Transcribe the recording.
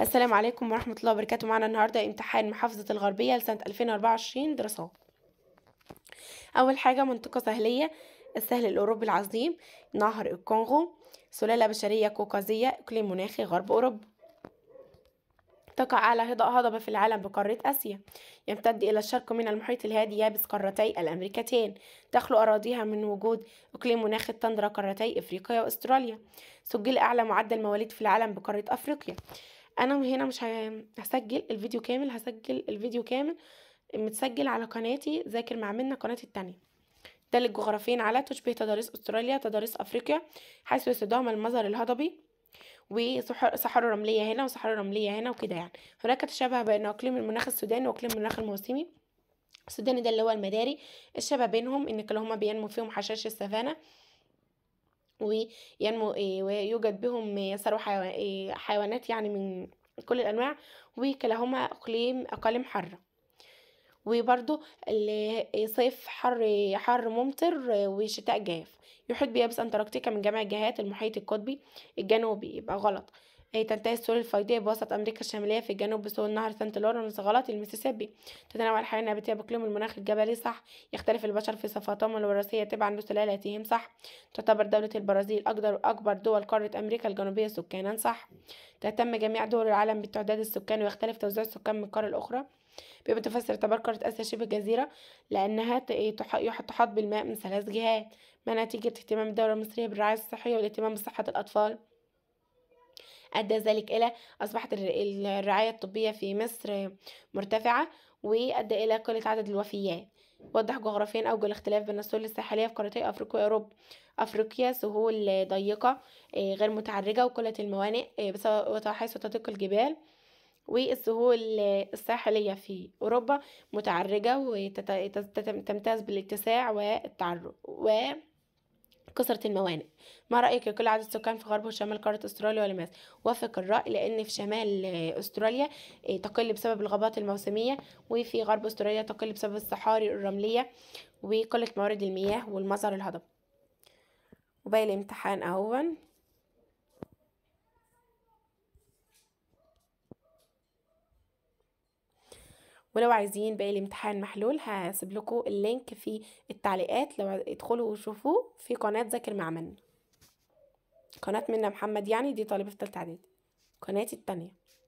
السلام عليكم ورحمة الله وبركاته معنا النهاردة امتحان محافظة الغربية لسنة 2024 دراسات أول حاجة منطقة سهلية السهل الأوروبي العظيم نهر الكونغو سلالة بشرية كوكازية إقليم مناخي غرب أوروبا تقع أعلى هضبة في العالم بقارة آسيا يمتد إلى الشرق من المحيط الهادي يابس قارتي الأمريكتين تخلو أراضيها من وجود إقليم مناخ التندرة قارتي إفريقيا وأستراليا سجل أعلى معدل مواليد في العالم بقارة أفريقيا انا هنا مش هسجل الفيديو كامل هسجل الفيديو كامل متسجل على قناتي ذاكر مع منا قناتي التانية تالت جغرافيا على تشبيه تضاريس استراليا تضاريس افريقيا حيث يستدام المظهر الهضبي وصحراء رملية هنا وصحراء رملية هنا وكده يعني هناك تشابه بين اقليم المناخ السوداني واقليم المناخ الموسمي السوداني ده اللي هو المداري الشبه بينهم ان كلهم بينمو فيهم حشائش السافانا وينمو آه، ويوجد بهم ثروة آه، آه، حيوانات يعني من كل الأنواع وكلاهما أقليم أقاليم حارة وبرضو الصيف حر حر ممطر وشتاء جاف يحيط بيابس انتاركتيكا من جميع الجهات المحيط القطبي الجنوبي يبقى غلط ايه، تنتهي السور الفيضية بوسط أمريكا الشمالية في الجنوب بسهول نهر سانت لورنس غلط المسيسيبي تتنوع الحياة النباتية بكلوم المناخ الجبلي صح يختلف البشر في صفاتهم الوراثية تبعا لسلالاتهم صح تعتبر دولة البرازيل أقدر أكبر دول قارة أمريكا الجنوبية سكانا صح تهتم جميع دول العالم بالتعداد السكاني ويختلف توزيع السكان من القارة الأخرى بيبقى تفسر اعتبار قارة آسيا شبه جزيرة لأنها إيه، تحاط بالماء من ثلاث جهات ما نتيجة اهتمام الدولة المصرية بالرعاية الصحية والاهتمام بصحة الأطفال أدى ذلك إلى أصبحت الرعاية الطبية في مصر مرتفعة وأدى إلى قلة عدد الوفيات وضح جغرافيا أوجه الاختلاف بين السهول الساحلية في قارتي أفريقيا وأوروبا أفريقيا سهول ضيقة آه، غير متعرجة وقلة الموانئ آه، بسبب حيث تضيق الجبال والسهول الساحلية في أوروبا متعرجة وتمتاز بالاتساع والتعرج و كثرة الموانئ ما رأيك كل عدد السكان في غرب وشمال قارة أستراليا ولماذا؟ وافق الرأي لأن في شمال آه، أستراليا آه، تقل بسبب الغابات الموسمية وفي غرب أستراليا تقل بسبب الصحاري الرملية وقلة موارد المياه والمظهر الهضبي وباقي الامتحان أهون ولو عايزين باقي الامتحان محلول هسيب لكم اللينك في التعليقات لو ادخلوا وشوفوا في قناه ذاكر مع من قناه منى محمد يعني دي طالبه في ثالثه اعدادي قناتي التانية